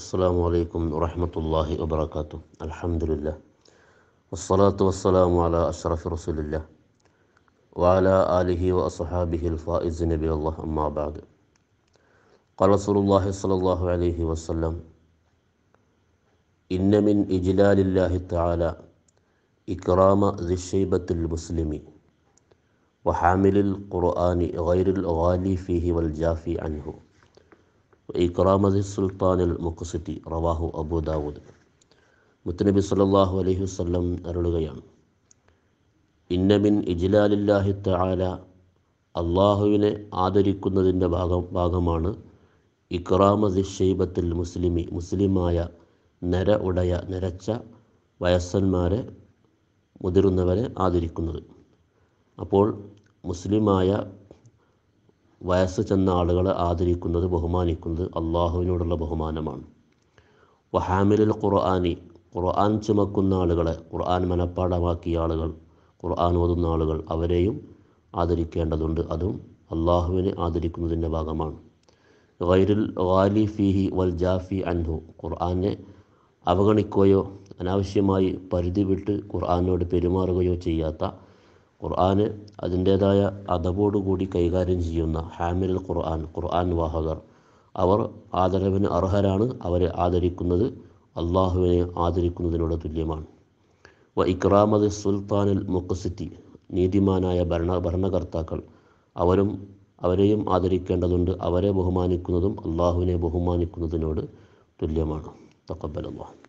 السلام عليكم ورحمة الله وبركاته الحمد لله والصلاة والسلام على أشرف رسول الله وعلى آله وأصحابه الفائزين بالله أما بعد قال رسول الله صلى الله عليه وسلم إن من إجلال الله تعالى إكرام ذي الشيبة المسلم وحامل القرآن غير الغالي فيه والجافي عنه ഇക്രാമതി സുൽത്താനിൽ മുക്കുസിറ്റി റവാഹു അബുദാവൂദ് മുത്തനബി സല്ലാഹു അലൈഹി വസ്ലം അരുളുകയാണ് ഇന്നമിൻ ഇജ്ലാലില്ലാഹി തആല അള്ളാഹുവിനെ ആദരിക്കുന്നതിൻ്റെ ഭാഗം ഭാഗമാണ് ഇക്രാമതി ഷെയ്ബത്തിൽ മുസ്ലിമി മുസ്ലിമായ നര ഉടയ നരച്ച വയസ്സന്മാരെ മുതിർന്നവരെ ആദരിക്കുന്നത് അപ്പോൾ മുസ്ലിമായ വയസ്സ് ചെന്ന ആളുകളെ ആദരിക്കുന്നത് ബഹുമാനിക്കുന്നത് അള്ളാഹുവിനോടുള്ള ബഹുമാനമാണ് വഹാമിലുൽ ഖുർആാനി ഖുർആൻ ചുമക്കുന്ന ആളുകളെ ഖുർആൻ മനപ്പാടമാക്കിയ ആളുകൾ ഖുർആൻ ഓതുന്ന ആളുകൾ അവരെയും ആദരിക്കേണ്ടതുണ്ട് അതും അള്ളാഹുവിനെ ആദരിക്കുന്നതിൻ്റെ ഭാഗമാണ് ഗൈരുൽ വാലി ഫിഹി വൽ ജാഫി അൻഹു ഖുർആനെ അവഗണിക്കുകയോ അനാവശ്യമായി പരിധി വിട്ട് ഖുർആാനോട് പെരുമാറുകയോ ചെയ്യാത്ത ഖുർആന് അതിൻ്റേതായ അതവോടുകൂടി കൈകാര്യം ചെയ്യുന്ന ഹാമിൽ ഖുർആൻ ഖുർആൻ വാഹകർ അവർ ആദരവിന് അർഹരാണ് അവരെ ആദരിക്കുന്നത് അള്ളാഹുവിനെ ആദരിക്കുന്നതിനോട് തുല്യമാണ് വ ഇക്രാമത് സുൽത്താനുൽ മുക്കസിറ്റി നീതിമാനായ ഭരണ ഭരണകർത്താക്കൾ അവരും അവരെയും ആദരിക്കേണ്ടതുണ്ട് അവരെ ബഹുമാനിക്കുന്നതും അള്ളാഹുവിനെ ബഹുമാനിക്കുന്നതിനോട് തുല്യമാണ് തക്കബലുള്ള